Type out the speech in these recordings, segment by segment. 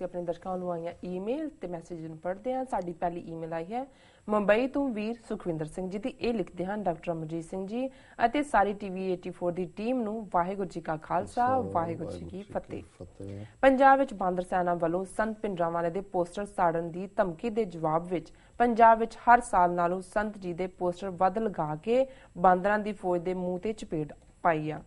ਤੁਸੀਂ ਆਪਣੇ ਦਰਸ਼ਕਾਂ ਨੂੰ ਆਈਆਂ ਈਮੇਲ ਤੇ ਮੈਸੇਜ ਨੂੰ ਪੜ੍ਹਦੇ ਹਾਂ ਸਾਡੀ ਪਹਿਲੀ ਈਮੇਲ ਆਈ ਹੈ ਮੁੰਬਈ ਤੋਂ ਵੀਰ ਸੁਖਵਿੰਦਰ ਸਿੰਘ ਜੀ ਦੀ ਇਹ ਲਿਖਦੇ ਹਨ ਡਾਕਟਰ ਅਮਰਜੀਤ ਸਿੰਘ ਜੀ ਅਤੇ ਸਾਰੀ ਟੀਵੀ 84 ਦੀ ਟੀਮ ਨੂੰ ਵਾਹਿਗੁਰੂ ਜੀ ਕਾ ਖਾਲਸਾ ਵਾਹਿਗੁਰੂ ਜੀ ਕੀ ਫਤਿਹ ਪੰਜਾਬ ਵਿੱਚ ਬਾਂਦਰ ਸੈਨਾ ਵੱਲੋਂ ਸੰਤ ਪਿੰਡਰਾਵਾਲੇ ਦੇ ਪੋਸਟਰ ਸਾੜਨ ਦੀ ਧਮਕੀ ਦੇ ਜਵਾਬ ਵਿੱਚ ਪੰਜਾਬ ਵਿੱਚ ਹਰ ਸਾਲ ਨਾਲੋਂ ਸੰਤ ਜੀ ਦੇ ਪੋਸਟਰ ਵੱਧ ਲਗਾ ਕੇ ਬਾਂਦਰਾਂ ਦੀ ਫੌਜ ਦੇ ਮੂੰਹ ਤੇ ਚਪੇੜ ਪਾਈ ਆ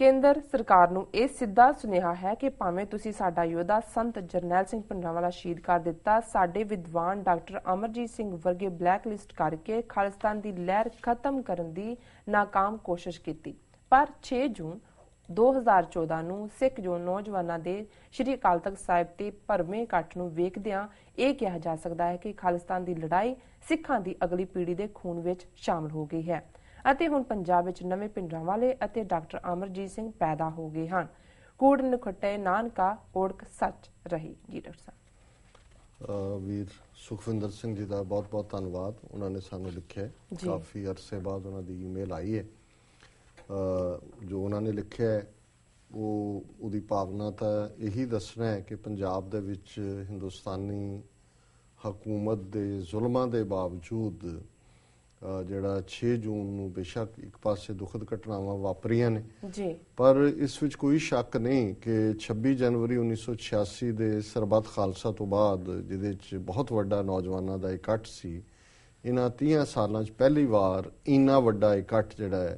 ਕੇਂਦਰ ਸਰਕਾਰ ਨੂੰ ਇਹ ਸਿੱਧਾ ਸੁਨੇਹਾ ਹੈ ਕਿ ਭਾਵੇਂ ਤੁਸੀਂ ਸਾਡਾ ਯੋਧਾ ਸੰਤ ਜਰਨੈਲ ਸਿੰਘ ਪੰਡਰਾਵਾਲਾ ਸ਼ਹੀਦ ਕਰ ਦਿੱਤਾ ਸਾਡੇ ਵਿਦਵਾਨ ਡਾਕਟਰ ਅਮਰਜੀਤ ਸਿੰਘ ਵਰਗੇ ਬਲੈਕ ਲਿਸਟ ਕਰਕੇ ਖਾਲਿਸਤਾਨ ਦੀ ਲਹਿਰ ਖਤਮ ਕਰਨ ਦੀ ناکਾਮ ਕੋਸ਼ਿਸ਼ ਕੀਤੀ ਪਰ 6 ਜੂਨ 2014 ਨੂੰ ਸਿੱਖ ਜੋ ਨੌਜਵਾਨਾਂ ਦੇ ਸ਼੍ਰੀ ਅਕਾਲ ਤਖਤ ਸਾਹਿਬ ਤੇ ਪਰਮੇ ਇਕੱਠ ਨੂੰ ਵੇਖਦਿਆਂ ਇਹ ਕਿਹਾ ਜਾ ਸਕਦਾ ਹੈ ਕਿ ਖਾਲਿਸਤਾਨ ਦੀ ਲੜਾਈ ਸਿੱਖਾਂ ਦੀ ਅਗਲੀ ਪੀੜ੍ਹੀ ਦੇ ਖੂਨ ਵਿੱਚ ਸ਼ਾਮਲ ਹੋ ਗਈ ਹੈ ਅਤੇ ਹੁਣ ਪੰਜਾਬ ਵਿੱਚ ਨਵੇਂ ਪਿੰਡਾਂ ਵਾਲੇ ਅਤੇ ਡਾਕਟਰ ਅਮਰਜੀਤ ਸਿੰਘ ਪੈਦਾ ਹੋ ਗਏ ਹਨ ਕੂੜ ਨਖਟੇ ਨਾਨਕਾ ਓੜਕ ਸੱਚ ਰਹੀ ਜੀ ਡਾਕਟਰ ਸਾਹਿਬ ਵੀਰ ਸੁਖਵਿੰਦਰ ਸਿੰਘ ਜੀ ਦਾ ਬਹੁਤ ਬਹੁਤ ਧੰਨਵਾਦ ਉਹਨਾਂ ਨੇ ਸਾਨੂੰ ਲਿਖਿਆ ਕਾਫੀ ਅਰਸੇ ਬਾਅਦ ਉਹਨਾਂ ਦੀ ਈਮੇਲ ਆਈ ਹੈ ਜੋ ਉਹਨਾਂ ਨੇ ਲਿਖਿਆ ਹੈ ਉਹ ਉਹਦੀ ਭਾਵਨਾ ਤਾਂ ਇਹੀ ਦੱਸਣਾ ਹੈ ਕਿ ਪੰਜਾਬ ਦੇ ਵਿੱਚ ਹਿੰਦੁਸਤਾਨੀ ਹਕੂਮਤ ਦੇ ਜ਼ੁਲਮਾਂ ਦੇ ਬਾਵਜੂਦ ਜਿਹੜਾ 6 ਜੂਨ ਨੂੰ ਬੇਸ਼ੱਕ ਇੱਕ ਪਾਸੇ ਦੁਖਦ ਘਟਨਾਵਾਂ ਵਾਪਰੀਆਂ ਨੇ ਜੀ ਪਰ ਇਸ ਵਿੱਚ ਕੋਈ ਸ਼ੱਕ ਨਹੀਂ ਕਿ 26 ਜਨਵਰੀ 1986 ਦੇ ਸਰਬੱਤ ਖਾਲਸਾ ਤੋਂ ਬਾਅਦ ਜਿਹਦੇ ਵਿੱਚ ਬਹੁਤ ਵੱਡਾ ਨੌਜਵਾਨਾਂ ਦਾ ਇਕੱਠ ਸੀ ਇਹਨਾਂ 30 ਸਾਲਾਂ 'ਚ ਪਹਿਲੀ ਵਾਰ ਇੰਨਾ ਵੱਡਾ ਇਕੱਠ ਜਿਹੜਾ ਹੈ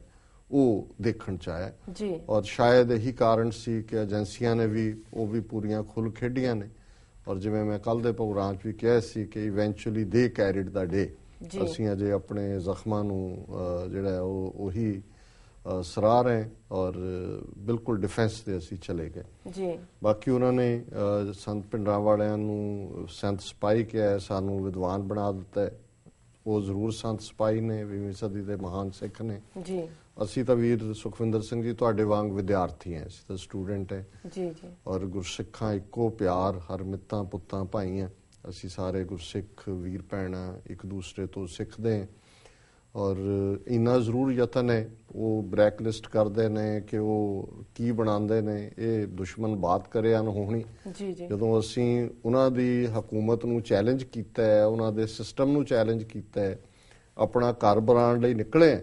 ਉਹ ਦੇਖਣ ਚ ਆਇਆ ਜੀ ਔਰ ਸ਼ਾਇਦ ਇਹੀ ਕਾਰਨ ਸੀ ਕਿ ਏਜੰਸੀਆਂ ਨੇ ਵੀ ਉਹ ਵੀ ਪੂਰੀਆਂ ਖੁੱਲ ਖੇਡੀਆਂ ਨੇ ਔਰ ਜਿਵੇਂ ਮੈਂ ਕੱਲ ਦੇ ਪ੍ਰੋਗਰਾਮ 'ਚ ਵੀ ਕਿਹਾ ਸੀ ਕਿ ਇਵੈਂਚੁਅਲੀ ਦੇ ਕੈਰੀਡ ਦਾ ਡੇ ਅਸੀਂ ਅਜੇ ਆਪਣੇ ਜ਼ਖਮਾਂ ਨੂੰ ਜਿਹੜਾ ਉਹ ਉਹੀ ਸਰਾ ਰਹੇ ਔਰ ਬਿਲਕੁਲ ਡਿਫੈਂਸ ਤੇ ਅਸੀਂ ਚਲੇ ਗਏ ਜੀ ਬਾਕੀ ਉਹਨਾਂ ਨੇ ਸੰਤ ਪਿੰਡਰਾ ਵਾਲਿਆਂ ਨੂੰ ਸੰਤ ਸਪਾਈ ਕਿਹਾ ਸਾਨੂੰ ਵਿਦਵਾਨ ਬਣਾ ਦਿੱਤਾ ਉਹ ਜ਼ਰੂਰ ਸੰਤ ਸਪਾਈ ਨੇ ਵੀ ਸਦੀ ਦੇ ਮਹਾਨ ਸਿੱਖ ਨੇ ਜੀ ਅਸੀਂ ਤਾਂ ਵੀਰ ਸੁਖਵਿੰਦਰ ਸਿੰਘ ਜੀ ਤੁਹਾਡੇ ਵਾਂਗ ਵਿਦਿਆਰਥੀ ਐ ਅਸੀਂ ਤਾਂ ਸਟੂਡੈਂਟ ਐ ਜੀ ਜੀ ਔਰ ਗੁਰਸਿੱਖਾਂ ਇੱਕੋ ਪਿਆਰ ਹਰ ਮਿੱਤਾਂ ਪੁੱਤਾਂ ਭਾਈਆਂ ਅਸੀਂ ਸਾਰੇ ਗੁਰਸਿੱਖ ਵੀਰ ਪੈਣਾ ਇੱਕ ਦੂਸਰੇ ਤੋਂ ਸਿੱਖਦੇ ਹਾਂ ਔਰ ਇਨਾ ਜ਼ਰੂਰ ਯਤਨ ਹੈ ਉਹ ਬ੍ਰੈਕਲਿਸਟ ਕਰਦੇ ਨੇ ਕਿ ਉਹ ਕੀ ਬਣਾਉਂਦੇ ਨੇ ਇਹ ਦੁਸ਼ਮਣ ਬਾਤ ਕਰੇ ਨਾ ਹੋਣੀ ਜਦੋਂ ਅਸੀਂ ਉਹਨਾਂ ਦੀ ਹਕੂਮਤ ਨੂੰ ਚੈਲੰਜ ਕੀਤਾ ਹੈ ਉਹਨਾਂ ਦੇ ਸਿਸਟਮ ਨੂੰ ਚੈਲੰਜ ਕੀਤਾ ਹੈ ਆਪਣਾ ਘਰ ਬਣਾਉਣ ਲਈ ਨਿਕਲੇ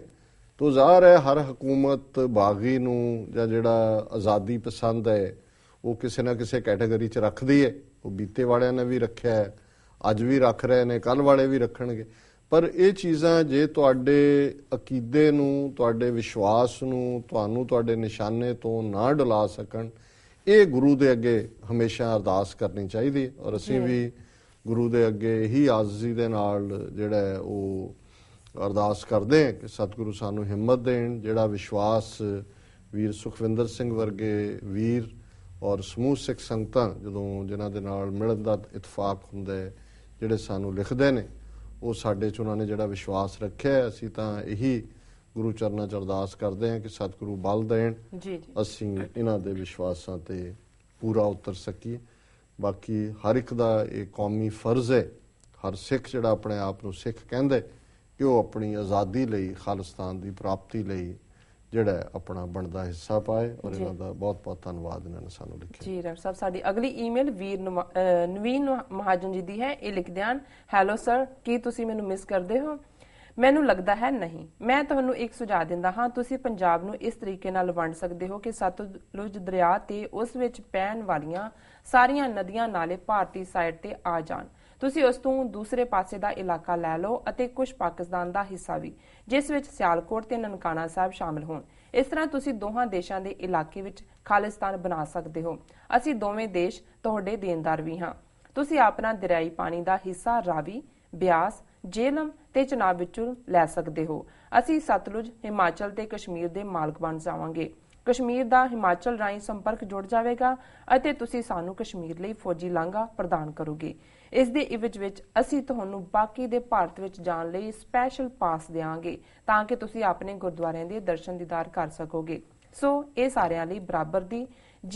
ਤੋ ਜ਼ਾਹਰ ਹੈ ਹਰ ਹਕੂਮਤ ਬਾਗੀ ਨੂੰ ਜਾਂ ਜਿਹੜਾ ਆਜ਼ਾਦੀ ਪਸੰਦ ਹੈ ਉਹ ਕਿਸੇ ਨਾ ਕਿਸੇ ਕੈਟਾਗਰੀ 'ਚ ਰੱਖਦੀ ਹੈ ਉਹ ਬੀਤੇ ਵਾਲਿਆਂ ਨੇ ਵੀ ਰੱਖਿਆ ਹੈ ਅੱਜ ਵੀ ਰੱਖ ਰਹੇ ਨੇ ਕੱਲ ਵਾਲੇ ਵੀ ਰੱਖਣਗੇ ਪਰ ਇਹ ਚੀਜ਼ਾਂ ਜੇ ਤੁਹਾਡੇ ਅਕੀਦੇ ਨੂੰ ਤੁਹਾਡੇ ਵਿਸ਼ਵਾਸ ਨੂੰ ਤੁਹਾਨੂੰ ਤੁਹਾਡੇ ਨਿਸ਼ਾਨੇ ਤੋਂ ਨਾ ਡੁਲਾ ਸਕਣ ਇਹ ਗੁਰੂ ਦੇ ਅੱਗੇ ਹਮੇਸ਼ਾ ਅਰਦਾਸ ਕਰਨੀ ਚਾਹੀਦੀ ਹੈ ਔਰ ਅਸੀਂ ਵੀ ਗੁਰੂ ਦੇ ਅੱਗੇ ਹੀ ਆਜ਼ੀ ਦੇ ਨਾਲ ਜਿਹੜਾ ਉਹ ਅਰਦਾਸ ਕਰਦੇ ਹਾਂ ਕਿ ਸਤਿਗੁਰੂ ਸਾਨੂੰ ਹਿੰਮਤ ਦੇਣ ਜਿਹੜਾ ਵਿਸ਼ਵਾਸ ਵੀਰ ਸੁਖਵਿੰਦਰ ਸਿੰਘ ਵਰਗੇ ਵੀਰ ਔਰ ਸਮੂਹ ਸਿੱਖ ਸੰਗਤਾਂ ਜਦੋਂ ਜਿਨ੍ਹਾਂ ਦੇ ਨਾਲ ਮਿਲਣ ਦਾ ਇਤਫਾਕ ਹੁੰਦਾ ਜਿਹੜੇ ਸਾਨੂੰ ਲਿਖਦੇ ਨੇ ਉਹ ਸਾਡੇ 'ਚ ਉਹਨਾਂ ਨੇ ਜਿਹੜਾ ਵਿਸ਼ਵਾਸ ਰੱਖਿਆ ਅਸੀਂ ਤਾਂ ਇਹੀ ਗੁਰੂ ਚਰਨਾਂ 'ਚ ਅਰਦਾਸ ਕਰਦੇ ਹਾਂ ਕਿ ਸਤਿਗੁਰੂ ਬਲ ਦੇਣ ਜੀ ਜੀ ਅਸੀਂ ਇਹਨਾਂ ਦੇ ਵਿਸ਼ਵਾਸਾਂ ਤੇ ਪੂਰਾ ਉਤਰ ਸਕੀਏ ਬਾਕੀ ਹਰ ਇੱਕ ਦਾ ਇਹ ਕੌਮੀ ਫਰਜ਼ ਹੈ ਹਰ ਸਿੱਖ ਜਿਹੜਾ ਆਪਣੇ ਆਪ ਨੂੰ ਸਿੱਖ ਕਹਿੰਦੇ ਕਿ ਉਹ ਆਪਣੀ ਆਜ਼ਾਦੀ ਲਈ ਖਾਲਸਤਾਨ ਦੀ ਪ੍ਰਾਪਤੀ ਲਈ ਜਿਹੜਾ ਆਪਣਾ ਬਣਦਾ ਹਿੱਸਾ ਪਾਏ ਔਰ ਇਹਨਾਂ ਦਾ ਬਹੁਤ ਬਹੁਤ ਧੰਨਵਾਦ ਇਹਨਾਂ ਨੇ ਸਾਨੂੰ ਲਿਖਿਆ ਜੀ ਡਾਕਟਰ ਸਾਹਿਬ ਸਾਡੀ ਅਗਲੀ ਈਮੇਲ ਵੀਰ ਨਵੀਨ ਮਹਾਜਨ ਜੀ ਦੀ ਹੈ ਇਹ ਲਿਖਦੇ ਹਨ ਹੈਲੋ ਸਰ ਕੀ ਤੁਸੀਂ ਮੈਨੂੰ ਮਿਸ ਕਰਦੇ ਹੋ ਮੈਨੂੰ ਲੱਗਦਾ ਹੈ ਨਹੀਂ ਮੈਂ ਤੁਹਾਨੂੰ ਇੱਕ ਸੁਝਾਅ ਦਿੰਦਾ ਹਾਂ ਤੁਸੀਂ ਪੰਜਾਬ ਨੂੰ ਇਸ ਤਰੀਕੇ ਨਾਲ ਵੰਡ ਸਕਦੇ ਹੋ ਕਿ ਸਤਲੁਜ ਦਰਿਆ ਤੇ ਉਸ ਵਿੱਚ ਪੈਣ ਵਾਲੀਆਂ ਸਾਰੀਆਂ ਨਦੀਆਂ ਨਾਲੇ ਭਾਰਤੀ ਸਾਈਡ ਤੇ ਆ ਜਾਣ ਤੁਸੀਂ ਉਸ ਤੋਂ ਦੂਸਰੇ ਪਾਸੇ ਦਾ ਇਲਾਕਾ ਲੈ ਲਓ ਅਤੇ ਕੁਝ ਪਾਕਿਸਤਾਨ ਦਾ ਹਿੱਸਾ ਵੀ ਜਿਸ ਵਿੱਚ ਸਿਆਲਕੋਟ ਤੇ ਨਨਕਾਣਾ ਸਾਹਿਬ ਸ਼ਾਮਲ ਹੋਣ ਇਸ ਤਰ੍ਹਾਂ ਤੁਸੀਂ ਦੋਹਾਂ ਦੇਸ਼ਾਂ ਦੇ ਇਲਾਕੇ ਵਿੱਚ ਖਾਲਿਸਤਾਨ ਬਣਾ ਸਕਦੇ ਹੋ ਅਸੀਂ ਦੋਵੇਂ ਦੇਸ਼ ਤੁਹਾਡੇ ਦੇਣਦਾਰ ਵੀ ਹਾਂ ਤੁਸੀਂ ਆਪਣਾ ਦਰਿਆਈ ਪਾਣੀ ਦਾ ਹਿੱਸਾ ਰਾਵੀ ਬਿਆਸ ਜੇਲਮ ਤੇ ਚਨਾਬ ਵਿੱਚੋਂ ਲੈ ਸਕਦੇ ਹੋ ਅਸੀਂ ਸਤਲੁਜ ਹਿਮਾਚਲ ਤੇ ਕਸ਼ਮੀਰ ਦੇ ਮਾਲਕ ਬਣ ਜਾਵਾਂਗੇ ਕਸ਼ਮੀਰ ਦਾ ਹਿਮਾਚਲ ਰਾਈ ਸੰਪਰਕ ਜੁੜ ਜਾਵੇਗਾ ਅਤੇ ਤੁਸੀਂ ਸਾਨੂੰ ਕਸ਼ਮੀਰ ਲਈ ਫੌਜੀ ਲਾਂਘਾ ਪ੍ਰਦਾਨ ਕਰੋਗੇ ਇਸ ਦੇ ਇਵਜ ਵਿੱਚ ਅਸੀਂ ਤੁਹਾਨੂੰ ਬਾਕੀ ਦੇ ਭਾਰਤ ਵਿੱਚ ਜਾਣ ਲਈ ਸਪੈਸ਼ਲ ਪਾਸ ਦੇਵਾਂਗੇ ਤਾਂ ਕਿ ਤੁਸੀਂ ਆਪਣੇ ਗੁਰਦੁਆਰਿਆਂ ਦੇ ਦਰਸ਼ਨ ਦੀਦਾਰ ਕਰ ਸਕੋਗੇ ਸੋ ਇਹ ਸਾਰਿਆਂ ਲਈ ਬਰਾਬਰ ਦੀ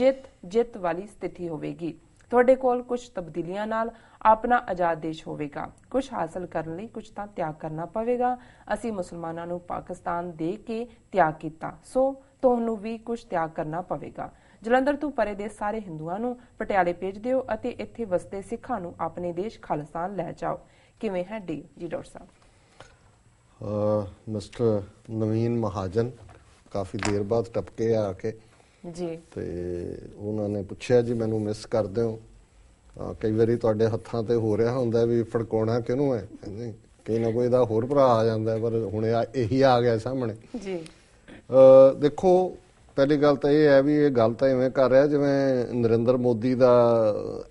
ਜਿੱਤ ਜਿੱਤ ਵਾਲੀ ਸਥਿਤੀ ਹੋਵੇਗੀ ਤੁਹਾਡੇ ਕੋਲ ਕੁਝ ਤਬਦੀਲੀਆਂ ਨਾਲ ਆਪਣਾ ਆਜ਼ਾਦ ਦੇਸ਼ ਹੋਵੇਗਾ ਕੁਝ ਹਾਸਲ ਕਰਨ ਲਈ ਕੁਝ ਤਾਂ ਤਿਆਗ ਕਰਨਾ ਪਵੇਗਾ ਅਸੀਂ ਮੁਸਲਮਾਨਾਂ ਨੂੰ ਪਾਕਿਸਤਾਨ ਦੇ ਕੇ ਤਿਆਗ ਕੀਤਾ ਸੋ ਤੁਹਾਨੂੰ ਵੀ ਕੁਝ ਤਿਆਗ ਕਰਨਾ ਪਵੇਗਾ ਜਲੰਧਰ ਤੋਂ ਪਰੇ ਦੇ ਸਾਰੇ ਹਿੰਦੂਆਂ ਨੂੰ ਪਟਿਆਲੇ ਭੇਜ ਦਿਓ ਅਤੇ ਇੱਥੇ ਵਸਦੇ ਸਿੱਖਾਂ ਨੂੰ ਆਪਣੇ ਦੇਸ਼ ਖਾਲਿਸਤਾਨ ਲੈ ਜਾਓ ਕਿਵੇਂ ਹੈ ਡੀ ਜੀ ਡਾਕਟਰ ਸਾਹਿਬ ਅ ਮਿਸਟਰ ਨਵੀਨ ਮਹਾਜਨ ਕਾਫੀ ਦੇਰ ਬਾਅਦ ਟਪਕੇ ਆ ਕੇ ਜੀ ਤੇ ਉਹਨਾਂ ਨੇ ਪੁੱਛਿਆ ਜੀ ਮੈਨੂੰ ਮਿਸ ਕਰਦੇ ਹੋ ਕਈ ਵਾਰੀ ਤੁਹਾਡੇ ਹੱਥਾਂ ਤੇ ਹੋ ਰਿਹਾ ਹੁੰਦਾ ਵੀ ਫੜਕਾਉਣਾ ਕਿਹਨੂੰ ਹੈ ਕਹਿੰਦੇ ਕਈ ਨਾ ਕੋਈ ਦਾ ਹੋਰ ਭਰਾ ਆ ਜਾਂਦਾ ਪਰ ਹੁਣ ਇਹੀ ਆ ਗਿਆ ਸਾਹਮਣੇ ਜੀ ਦੇਖੋ ਪਹਿਲੀ ਗੱਲ ਤਾਂ ਇਹ ਹੈ ਵੀ ਇਹ ਗੱਲ ਤਾਂ ਇਵੇਂ ਕਰ ਰਿਹਾ ਜਿਵੇਂ ਨਰਿੰਦਰ ਮੋਦੀ ਦਾ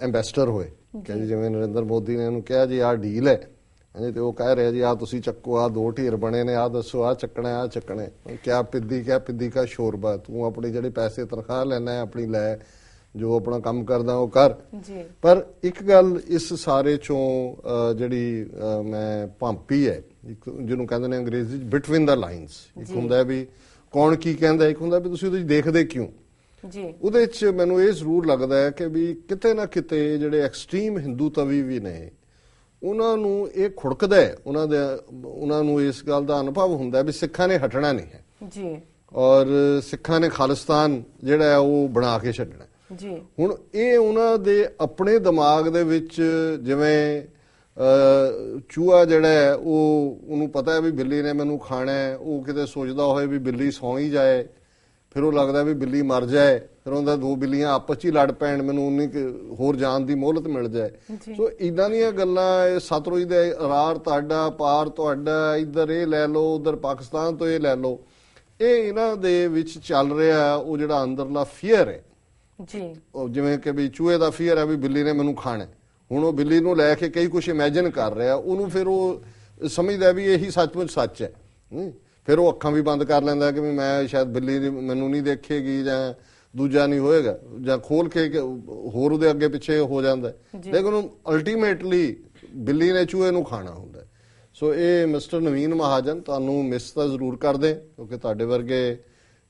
ਐਮਬੈਸਡਰ ਹੋਏ ਕਹਿੰਦੇ ਜਿਵੇਂ ਨਰਿੰਦਰ ਮੋਦੀ ਨੇ ਇਹਨੂੰ ਕਿਹਾ ਜੀ ਆਹ ਡੀਲ ਹੈ ਕਹਿੰਦੇ ਤੇ ਉਹ ਕਹਿ ਰਿਹਾ ਜੀ ਆ ਤੁਸੀਂ ਚੱਕੋ ਆ ਦੋ ਢੇਰ ਬਣੇ ਨੇ ਆ ਦੱਸੋ ਆ ਚੱਕਣਾ ਆ ਚੱਕਣੇ ਕਿਆ ਪਿੱਦੀ ਕਿਆ ਪਿੱਦੀ ਕਾ ਸ਼ੋਰਬਾ ਤੂੰ ਆਪਣੇ ਜਿਹੜੇ ਪੈਸੇ ਤਨਖਾਹ ਲੈਣਾ ਆਪਣੀ ਲੈ ਜੋ ਆਪਣਾ ਕੰਮ ਕਰਦਾ ਉਹ ਕਰ ਜੀ ਪਰ ਇੱਕ ਗੱਲ ਇਸ ਸਾਰੇ ਚੋਂ ਜਿਹੜੀ ਮੈਂ ਭੰਪੀ ਹੈ ਜਿਹਨੂੰ ਕਹਿੰਦੇ ਨੇ ਅੰਗਰੇਜ਼ੀ ਬਿਟਵੀਨ ਦਾ ਲਾਈਨਸ ਇੱਕ ਹੁੰਦਾ ਵੀ ਕੌਣ ਕੀ ਕਹਿੰਦਾ ਇੱਕ ਹੁੰਦਾ ਵੀ ਤੁਸੀਂ ਉਹਦੇ ਵਿੱਚ ਦੇਖਦੇ ਕਿਉਂ ਜੀ ਉਹਦੇ ਵਿੱਚ ਮੈਨੂੰ ਇਹ ਜ਼ਰੂਰ ਲੱਗਦਾ ਹੈ ਕਿ ਵੀ ਕਿਤੇ ਨਾ ਕਿਤੇ ਜਿਹੜੇ ਐਕਸਟ੍ਰੀਮ ਹਿੰਦੂ ਤਵੀ ਵੀ ਨੇ ਉਹਨਾਂ ਨੂੰ ਇਹ ਖੁੜਕਦਾ ਹੈ ਉਹਨਾਂ ਦੇ ਉਹਨਾਂ ਨੂੰ ਇਸ ਗੱਲ ਦਾ ਅਨੁਭਵ ਹੁੰਦਾ ਵੀ ਸਿੱਖਾਂ ਨੇ ਹਟਣਾ ਨਹੀਂ ਹੈ ਜੀ ਔਰ ਸਿੱਖਾਂ ਨੇ ਖਾਲਿਸਤਾਨ ਜਿਹੜਾ ਹੈ ਉਹ ਬਣਾ ਕੇ ਛੱਡਣਾ ਜੀ ਹੁਣ ਇਹ ਉਹਨਾਂ ਦੇ ਆਪਣੇ ਦਿਮਾਗ ਦੇ ਵਿੱਚ ਜਿਵੇਂ ਚੂਹਾ ਜਿਹੜਾ ਹੈ ਉਹ ਉਹਨੂੰ ਪਤਾ ਹੈ ਵੀ ਬਿੱਲੀ ਨੇ ਮੈਨੂੰ ਖਾਣਾ ਹੈ ਉਹ ਕਿਤੇ ਸੋਚਦਾ ਹੋਵੇ ਵੀ ਬਿੱਲੀ ਸੌਂ ਹੀ ਜਾਏ ਫਿਰ ਉਹ ਲੱਗਦਾ ਵੀ ਬਿੱਲੀ ਮਰ ਜਾਏ ਫਿਰ ਉਹਦਾ ਦੋ ਬਿੱਲੀਆਂ ਆਪਸ ਵਿੱਚ ਹੀ ਲੜ ਪੈਣ ਮੈਨੂੰ ਉਨੀ ਹੋਰ ਜਾਨ ਦੀ ਮੋਹਲਤ ਮਿਲ ਜਾਏ ਸੋ ਇਦਾਂ ਦੀਆਂ ਗੱਲਾਂ ਇਹ ਸਤਰੋਜ ਦੇ ਇਰਾਰ ਤੁਹਾਡਾ ਪਾਰ ਤੁਹਾਡਾ ਇੱਧਰ ਇਹ ਲੈ ਲਓ ਉਧਰ ਪਾਕਿਸਤਾਨ ਤੋਂ ਇਹ ਲੈ ਲਓ ਇਹ ਇਹਨਾਂ ਦੇ ਵਿੱਚ ਚੱਲ ਰਿਹਾ ਉਹ ਜਿਹੜਾ ਅੰਦਰਲਾ ਫੀਅਰ ਹੈ ਜੀ ਉਹ ਜਿਵੇਂ ਕਿ ਵੀ ਚੂਹੇ ਦਾ ਫੀਅਰ ਹੈ ਵੀ ਬਿੱਲੀ ਨੇ ਮੈਨੂੰ ਖਾਣਾ ਹੁਣ ਉਹ ਬਿੱਲੀ ਨੂੰ ਲੈ ਕੇ ਕਈ ਕੁਝ ਇਮੇਜਿਨ ਕਰ ਰਿਹਾ ਉਹਨੂੰ ਫਿਰ ਉਹ ਸਮਝਦਾ ਵੀ ਇਹੀ ਸੱਚਮੁੱਚ ਸੱਚ ਹੈ ਫਿਰ ਉਹ ਅੱਖਾਂ ਵੀ ਬੰਦ ਕਰ ਲੈਂਦਾ ਕਿ ਮੈਂ ਸ਼ਾਇਦ ਬਿੱਲੀ ਮੈਨੂੰ ਨਹੀਂ ਦੇਖੇਗੀ ਜਾਂ ਦੂਜਾ ਨਹੀਂ ਹੋਏਗਾ ਜਾਂ ਖੋਲ ਕੇ ਹੋਰ ਉਹਦੇ ਅੱਗੇ ਪਿੱਛੇ ਹੋ ਜਾਂਦਾ ਲੇਕਿਨ ਅਲਟੀਮੇਟਲੀ ਬਿੱਲੀ ਨੇ ਚੂਹੇ ਨੂੰ ਖਾਣਾ ਹੁੰਦਾ ਸੋ ਇਹ ਮਿਸਟਰ ਨਵੀਨ ਮਹਾਜਨ ਤੁਹਾਨੂੰ ਮਿਸ ਤਾਂ ਜ਼ਰੂਰ ਕਰਦੇ ਕਿਉਂਕਿ ਤੁਹਾਡੇ ਵਰਗੇ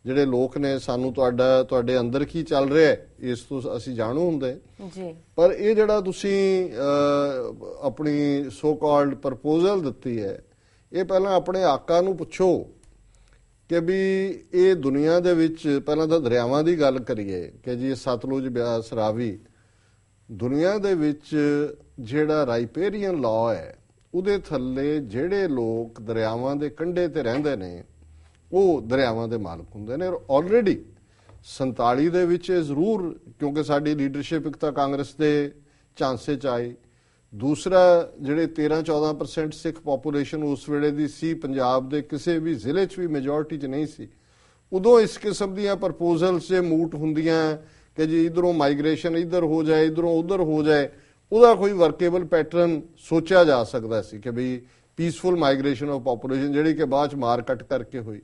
ਜਿਹੜੇ ਲੋਕ ਨੇ ਸਾਨੂੰ ਤੁਹਾਡਾ ਤੁਹਾਡੇ ਅੰਦਰ ਕੀ ਚੱਲ ਰਿਹਾ ਹੈ ਇਸ ਤੋਂ ਅਸੀਂ ਜਾਣੂ ਹੁੰਦੇ ਜੀ ਪਰ ਇਹ ਜਿਹੜਾ ਤੁਸੀਂ ਆਪਣੀ ਸੋ ਕਾਲਡ ਪ੍ਰਪੋਜ਼ਲ ਦਿੱਤੀ ਹੈ ਇਹ ਪਹਿਲਾਂ ਆਪਣੇ ਆਕਾ ਨੂੰ ਪੁੱਛੋ ਕਿ ਵੀ ਇਹ ਦੁਨੀਆ ਦੇ ਵਿੱਚ ਪਹਿਲਾਂ ਤਾਂ ਦਰਿਆਵਾਂ ਦੀ ਗੱਲ ਕਰੀਏ ਕਿ ਜੀ ਸਤਲੁਜ ਬਿਆਸ ਰਾਵੀ ਦੁਨੀਆ ਦੇ ਵਿੱਚ ਜਿਹੜਾ ਰਾਈਪੇਰੀਅਨ ਲਾਅ ਹੈ ਉਹਦੇ ਥੱਲੇ ਜਿਹੜੇ ਲੋਕ ਦਰਿਆਵਾਂ ਦੇ ਕੰਢੇ ਤੇ ਰਹਿੰਦੇ ਨੇ ਉਹ ਦਰਿਆਵਾਂ ਦੇ ਮਾਲਕ ਹੁੰਦੇ ਨੇ ਔਰ ਆਲਰੇਡੀ 47 ਦੇ ਵਿੱਚ ਇਹ ਜ਼ਰੂਰ ਕਿਉਂਕਿ ਸਾਡੀ ਲੀਡਰਸ਼ਿਪ ਇੱਕ ਤਾਂ ਕਾਂਗਰਸ ਦੇ ਚਾਂਸੇ ਚ ਆਈ ਦੂਸਰਾ ਜਿਹੜੇ 13-14% ਸਿੱਖ ਪੋਪੂਲੇਸ਼ਨ ਉਸ ਵੇਲੇ ਦੀ ਸੀ ਪੰਜਾਬ ਦੇ ਕਿਸੇ ਵੀ ਜ਼ਿਲ੍ਹੇ 'ਚ ਵੀ ਮੈਜੋਰਟੀ 'ਚ ਨਹੀਂ ਸੀ ਉਦੋਂ ਇਸ ਕਿਸਮ ਦੀਆਂ ਪ੍ਰਪੋਜ਼ਲਸ ਜੇ ਮੂਟ ਹੁੰਦੀਆਂ ਕਿ ਜੀ ਇਧਰੋਂ ਮਾਈਗ੍ਰੇਸ਼ਨ ਇਧਰ ਹੋ ਜਾਏ ਇਧਰੋਂ ਉਧਰ ਹੋ ਜਾਏ ਉਹਦਾ ਕੋਈ ਵਰਕੇਬਲ ਪੈਟਰਨ ਸੋਚਿਆ ਜਾ ਸਕਦਾ ਸੀ ਕਿ ਭਈ ਪੀਸਫੁਲ ਮਾਈਗ੍ਰੇਸ਼ਨ ਆਫ ਪੋਪੂਲੇਸ਼ਨ ਜਿਹੜੀ ਕਿ ਬਾਅਦ ਚ ਮਾਰ ਕੱਟ ਕਰਕੇ ਹੋਈ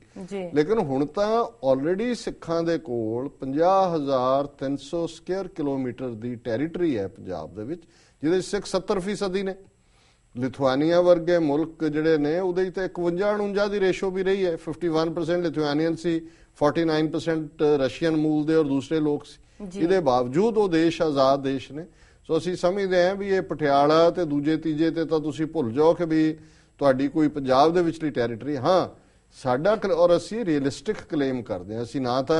ਲੇਕਿਨ ਹੁਣ ਤਾਂ ਆਲਰੇਡੀ ਸਿੱਖਾਂ ਦੇ ਕੋਲ 50300 ਸਕੁਅਰ ਕਿਲੋਮੀਟਰ ਦੀ ਟੈਰੀਟਰੀ ਹੈ ਪੰਜਾਬ ਦੇ ਵਿੱਚ ਜਿਹਦੇ ਸਿੱਖ 70% ਦੀ ਨੇ ਲਿਥੁਆਨੀਆ ਵਰਗੇ ਮੁਲਕ ਜਿਹੜੇ ਨੇ ਉਹਦੇ ਤੇ 51 49 ਦੀ ਰੇਸ਼ੋ ਵੀ ਰਹੀ ਹੈ 51% ਲਿਥੁਆਨੀਅਨ ਸੀ 49% ਰਸ਼ੀਅਨ ਮੂਲ ਦੇ ਔਰ ਦੂਸਰੇ ਲੋਕ ਸੀ ਇਹਦੇ ਬਾਵਜੂਦ ਉਹ ਦੇਸ਼ ਆਜ਼ਾਦ ਦੇਸ਼ ਨੇ ਸੋ ਅਸੀਂ ਸਮਝਦੇ ਹਾਂ ਵੀ ਇਹ ਪਟਿਆਲਾ ਤੇ ਦੂਜੇ ਤੀਜੇ ਤੇ ਤਾਂ ਤੁਸੀਂ ਭੁੱਲ ਜਾਓ ਕਿ ਵੀ ਤੁਹਾਡੀ ਕੋਈ ਪੰਜਾਬ ਦੇ ਵਿਚਲੀ ਟੈਰੀਟਰੀ ਹਾਂ ਸਾਡਾ ਔਰ ਅਸੀਂ ਰੀਅਲਿਸਟਿਕ ਕਲੇਮ ਕਰਦੇ ਹਾਂ ਅਸੀਂ ਨਾ ਤਾਂ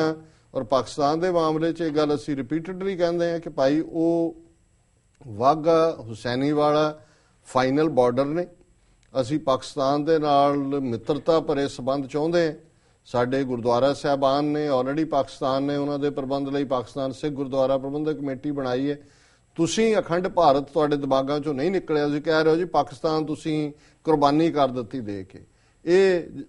ਔਰ ਪਾਕਿਸਤਾਨ ਦੇ ਮਾਮਲੇ 'ਚ ਇਹ ਗੱਲ ਅਸੀਂ ਰਿਪੀਟਡਲੀ ਕਹਿੰਦੇ ਹਾਂ ਕਿ ਭਾਈ ਉਹ ਵਾਗਾ ਹੁਸੈਨੀ ਵਾਲਾ ਫਾਈਨਲ ਬਾਰਡਰ ਨੇ ਅਸੀਂ ਪਾਕਿਸਤਾਨ ਦੇ ਨਾਲ ਮਿੱਤਰਤਾ ਭਰੇ ਸਬੰਧ ਚਾਹੁੰਦੇ ਹਾਂ ਸਾਡੇ ਗੁਰਦੁਆਰਾ ਸਹਿਬਾਨ ਨੇ ਆਲਰੇਡੀ ਪਾਕਿਸਤਾਨ ਨੇ ਉਹਨਾਂ ਦੇ ਪ੍ਰਬੰਧ ਲਈ ਪਾਕਿਸਤਾਨ ਸਿੱਖ ਗੁਰਦੁਆਰਾ ਪ੍ਰਬੰਧਕ ਕਮੇਟੀ ਬਣਾਈ ਹੈ ਤੁਸੀਂ ਅਖੰਡ ਭਾਰਤ ਤੁਹਾਡੇ ਦਿਮਾਗਾਂ ਚੋਂ ਨਹੀਂ ਨਿਕਲਿਆ ਤੁਸੀਂ ਕਹਿ ਰਹੇ ਹੋ ਜੀ ਪਾਕਿਸਤਾਨ ਤੁਸੀਂ ਕੁਰਬਾਨੀ ਕਰ ਦਿੱਤੀ ਦੇ ਕੇ ਇਹ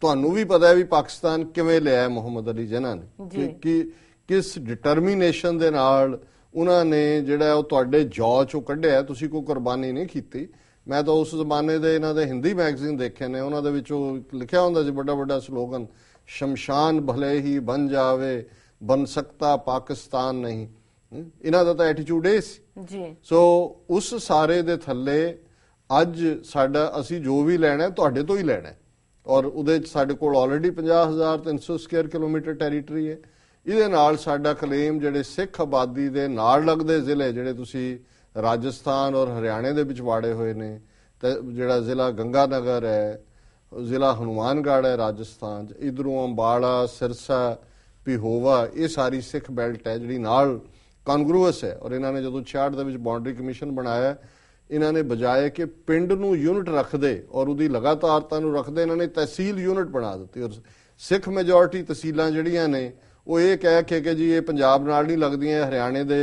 ਤੁਹਾਨੂੰ ਵੀ ਪਤਾ ਹੈ ਵੀ ਪਾਕਿਸਤਾਨ ਕਿਵੇਂ ਲਿਆ ਮੁਹੰਮਦ ਅਲੀ ਜਨਾ ਨੇ ਕਿ ਕਿਸ ਡਿਟਰਮੀਨੇਸ਼ਨ ਦੇ ਨਾਲ ਉਹਨਾਂ ਨੇ ਜਿਹੜਾ ਉਹ ਤੁਹਾਡੇ ਜੌ ਚੋਂ ਕੱਢਿਆ ਤੁਸੀਂ ਕੋਈ ਕੁਰਬਾਨੀ ਨਹੀਂ ਕੀਤੀ ਮੈਂ ਤਾਂ ਉਸ ਜ਼ਮਾਨੇ ਦੇ ਇਹਨਾਂ ਦੇ ਹਿੰਦੀ ਮੈਗਜ਼ੀਨ ਦੇਖੇ ਨੇ ਉਹਨਾਂ ਦੇ ਵਿੱਚ ਉਹ ਲਿਖਿਆ ਹੁੰਦਾ ਸੀ ਵੱਡਾ ਵੱਡਾ ਸਲੋਗਨ ਸ਼ਮਸ਼ਾਨ ਭਲੇ ਹੀ ਬਣ ਜਾਵੇ ਬਣ ਸਕਤਾ ਪਾਕਿਸਤਾਨ ਨਹੀਂ ਇਹਨਾਂ ਦਾ ਤਾਂ ਐਟੀਟਿਊਡ ਇਹ ਸੀ ਜੀ ਸੋ ਉਸ ਸਾਰੇ ਦੇ ਥੱਲੇ ਅੱਜ ਸਾਡਾ ਅਸੀਂ ਜੋ ਵੀ ਲੈਣਾ ਤੁਹਾਡੇ ਤੋਂ ਹੀ ਲੈਣਾ ਔਰ ਉਹਦੇ ਸਾਡੇ ਕੋਲ ਆਲਰੇਡੀ 50300 ਸਕੁਅਰ ਕਿਲੋਮੀਟਰ ਟੈਰੀਟਰੀ ਹੈ ਇਹਦੇ ਨਾਲ ਸਾਡਾ ਕਲੇਮ ਜਿਹੜੇ ਸਿੱਖ ਆਬਾਦੀ ਦੇ ਨਾਲ ਲੱਗਦੇ ਜ਼ਿਲ੍ਹੇ ਜਿਹੜੇ ਤੁਸੀਂ ਰਾਜਸਥਾਨ ਔਰ ਹਰਿਆਣੇ ਦੇ ਵਿੱਚ ਵਾੜੇ ਹੋਏ ਨੇ ਤੇ ਜਿਹੜਾ ਜ਼ਿਲ੍ਹਾ ਗੰਗਾਨਗਰ ਹੈ ਜ਼ਿਲ੍ਹਾ ਹਨੂਮਾਨਗੜ੍ਹ ਹੈ ਰਾਜਸਥਾਨ ਇਧਰੋਂ ਅੰਬਾਲਾ ਸਿਰਸਾ ਪਿਹੋਵਾ ਇਹ ਸਾਰੀ ਸਿੱਖ ਬੈਲਟ ਹੈ ਜਿਹੜੀ ਨਾਲ ਕਨਗਰੂਅਸ ਹੈ ਔਰ ਇਹਨਾਂ ਨੇ ਜਦੋਂ 66 ਦੇ ਵਿੱਚ ਬਾਉਂਡਰੀ ਕਮਿਸ਼ਨ ਬਣਾਇਆ ਇਹਨਾਂ ਨੇ ਬਜਾਏ ਕਿ ਪਿੰਡ ਨੂੰ ਯੂਨਿਟ ਰੱਖਦੇ ਔਰ ਉਹਦੀ ਲਗਾਤਾਰਤਾ ਨੂੰ ਰੱਖਦੇ ਇਹਨਾਂ ਨੇ ਤਹਿਸੀਲ ਯੂਨਿਟ ਬਣਾ ਦਿੱਤੀ ਔਰ ਸਿੱਖ ਮੈਜੋਰਟੀ ਤਹਿਸੀਲਾਂ ਜਿਹੜੀਆਂ ਨੇ ਉਹ ਇਹ ਕਹਿ ਕੇ ਕਿ ਜੀ ਇਹ ਪੰਜਾਬ ਨਾਲ ਨਹੀਂ ਲੱਗਦੀਆਂ ਹਰਿਆਣੇ ਦੇ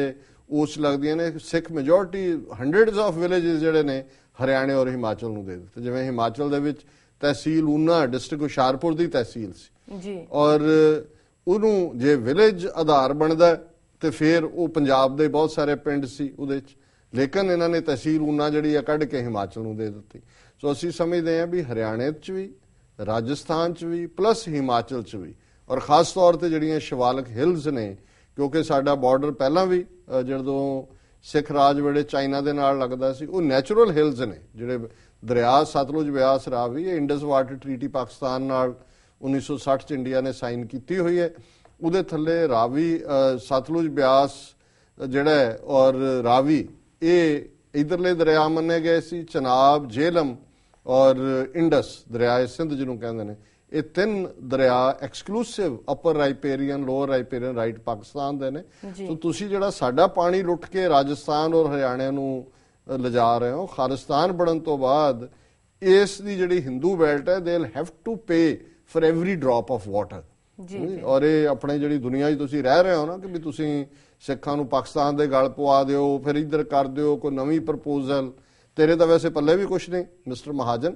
ਉਸ ਲੱਗਦੀਆਂ ਨੇ Sikh majority hundreds of villages ਜਿਹੜੇ ਨੇ ਹਰਿਆਣੇ ਔਰ ਹਿਮਾਚਲ ਨੂੰ ਦੇ ਦਿੱਤੇ ਜਿਵੇਂ ਹਿਮਾਚਲ ਦੇ ਵਿੱਚ ਤਹਿਸੀਲ ਉਨਾ ਡਿਸਟ੍ਰਿਕਟ ਹੁਸ਼ਿਆਰਪੁਰ ਦੀ ਤਹਿਸੀਲ ਸੀ ਜੀ ਔਰ ਉਹਨੂੰ ਜੇ ਵਿਲੇਜ ਆਧਾਰ ਬਣਦਾ ਤੇ ਫਿਰ ਉਹ ਪੰਜਾਬ ਦੇ ਬਹੁਤ ਸਾਰੇ ਪਿੰਡ ਸੀ ਉਹਦੇ ਵਿੱਚ ਲੇਕਿਨ ਇਹਨਾਂ ਨੇ ਤਹਿਸੀਲ ਉਨਾ ਜਿਹੜੀ ਆ ਕੱਢ ਕੇ ਹਿਮਾਚਲ ਨੂੰ ਦੇ ਦਿੱਤੀ ਸੋ ਅਸੀਂ ਸਮਝਦੇ ਹਾਂ ਵੀ ਹਰਿਆਣੇ 'ਚ ਵੀ ਰਾਜਸਥਾਨ 'ਚ ਵੀ ਪਲੱਸ ਹਿਮਾਚਲ 'ਚ ਵੀ ਔਰ ਖਾਸ ਤੌਰ ਤੇ ਜਿਹੜੀਆਂ ਸ਼ਿਵਾਲਕ ਹਿਲਸ ਨੇ ਕਿਉਂਕਿ ਸਾਡਾ ਬਾਰਡਰ ਪਹਿਲਾਂ ਵੀ ਜਦੋਂ ਸਿੱਖ ਰਾਜ ਵੇਲੇ ਚਾਈਨਾ ਦੇ ਨਾਲ ਲੱਗਦਾ ਸੀ ਉਹ ਨੈਚੁਰਲ ਹਿਲਸ ਨੇ ਜਿਹੜੇ ਦਰਿਆ ਸਤਲੁਜ ਬਿਆਸ ਰਾਵੀ ਇਹ ਇੰਡਸ ਵਾਟਰ ਟ੍ਰੀਟੀ ਪਾਕਿਸਤਾਨ ਨਾਲ 1960 ਚ ਇੰਡੀਆ ਨੇ ਸਾਈਨ ਕੀਤੀ ਹੋਈ ਹੈ ਉਹਦੇ ਥੱਲੇ ਰਾਵੀ ਸਤਲੁਜ ਬਿਆਸ ਜਿਹੜਾ ਔਰ ਰਾਵੀ ਇਹ ਇਧਰਲੇ ਦਰਿਆ ਮੰਨੇ ਗਏ ਸੀ ਚਨਾਬ ਜੇਲਮ ਔਰ ਇੰਡਸ ਦਰਿਆਏ ਸਿੰਧ ਜਿਹਨੂੰ ਕਹਿੰਦੇ ਨੇ ਇਹ ਤਿੰਨ ਦਰਿਆ exclusive upper riparian lower riparian right Pakistan ਦੇ ਨੇ ਸੋ ਤੁਸੀਂ ਜਿਹੜਾ ਸਾਡਾ ਪਾਣੀ ਲੁੱਟ ਕੇ ਰਾਜਸਥਾਨ ਔਰ ਹਰਿਆਣਾ ਨੂੰ ਲਿਜਾ ਰਹੇ ਹੋ ਖਾਲਿਸਤਾਨ ਬਣਨ ਤੋਂ ਬਾਅਦ ਇਸ ਦੀ ਜਿਹੜੀ ਹਿੰਦੂ ਬੈਲਟ ਹੈ they will have to pay for every drop of water ਜੀ ਔਰ ਇਹ ਆਪਣੇ ਜਿਹੜੀ ਦੁਨੀਆ 'ਚ ਤੁਸੀਂ ਰਹਿ ਰਹੇ ਹੋ ਨਾ ਕਿ ਵੀ ਤੁਸੀਂ ਸਿੱਖਾਂ ਨੂੰ ਪਾਕਿਸਤਾਨ ਦੇ ਗਲ ਪਵਾ ਦਿਓ ਫਿਰ ਇੱਧਰ ਕਰ ਦਿਓ ਕੋਈ ਨਵੀਂ ਪ੍ਰਪੋਜ਼ਲ ਤੇਰੇ ਤਾਂ ਵੈਸੇ ਪੱਲੇ ਵੀ ਕੁਝ ਨਹੀਂ ਮਿਸਟਰ ਮਹਾਜਨ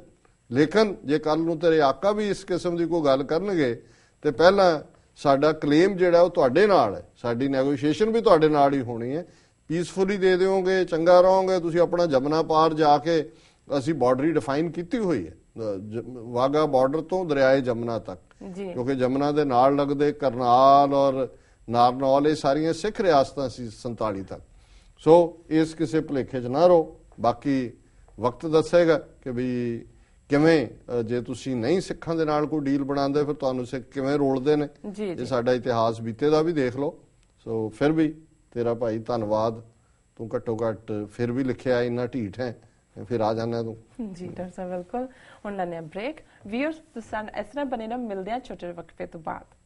ਲੇਕਿਨ ਜੇ ਕੱਲ ਨੂੰ ਤੇਰੇ ਆਕਾ ਵੀ ਇਸ ਕਿਸਮ ਦੀ ਕੋਈ ਗੱਲ ਕਰਨਗੇ ਤੇ ਪਹਿਲਾਂ ਸਾਡਾ ਕਲੇਮ ਜਿਹੜਾ ਉਹ ਤੁਹਾਡੇ ਨਾਲ ਹੈ ਸਾਡੀ ਨੈਗੋਸ਼ੀਏਸ਼ਨ ਵੀ ਤੁਹਾਡੇ ਨਾਲ ਹੀ ਹੋਣੀ ਹੈ ਪੀਸਫੁਲੀ ਦੇ ਦਿਓਗੇ ਚੰਗਾ ਰਹੋਗੇ ਤੁਸੀਂ ਆਪਣਾ ਜਮਨਾ ਪਾਰ ਜਾ ਕੇ ਅਸੀਂ ਬਾਰਡਰੀ ਡਿਫਾਈਨ ਕੀਤੀ ਹੋਈ ਹੈ ਵਾਗਾ ਬਾਰਡਰ ਤੋਂ ਦਰਿਆਏ ਜਮਨਾ ਤੱਕ ਕਿਉਂਕਿ ਜਮਨਾ ਦੇ ਨਾਲ ਲੱਗਦੇ ਕਰਨਾਲ ਔਰ ਨਾਰਨੌਲ ਇਹ ਸਾਰੀਆਂ ਸਿੱਖ ਰਿਆਸਤਾਂ ਸੀ 47 ਤੱਕ ਸੋ ਇਸ ਕਿਸੇ ਭਲੇਖੇ 'ਚ ਨਾ ਰੋ ਬਾਕੀ ਵਕਤ ਦੱਸੇਗਾ ਕਿ ਵੀ ਕਿਵੇਂ ਜੇ ਤੁਸੀਂ ਨਹੀਂ ਸਿੱਖਾਂ ਦੇ ਨਾਲ ਕੋਈ ਡੀਲ ਬਣਾਉਂਦੇ ਫਿਰ ਤੁਹਾਨੂੰ ਸਿੱਖ ਕਿਵੇਂ ਰੋਲਦੇ ਨੇ ਇਹ ਸਾਡਾ ਇਤਿਹਾਸ ਬੀਤੇ ਦਾ ਵੀ ਦੇਖ ਲਓ ਸੋ ਫਿਰ ਵੀ ਤੇਰਾ ਭਾਈ ਧੰਨਵਾਦ ਤੂੰ ਘੱਟੋ ਘੱਟ ਫਿਰ ਵੀ ਲਿਖਿਆ ਇੰਨਾ ਢੀਠ ਹੈ ਫਿਰ ਆ ਜਾਣਾ ਤੂੰ ਜੀ ਡਾਕਟਰ ਸਾਹਿਬ ਬਿਲਕੁਲ ਹੁਣ ਆ ਬ੍ਰੇਕ ਵੀਅਰਸ ਤੁਸਾਂ ਇਸ ਤਰ੍ਹਾਂ ਬਨੇ ਨਾ ਮਿਲਦੇ ਆ ਛੋਟੇ ਵਕਫੇ ਤੋਂ ਬਾਅਦ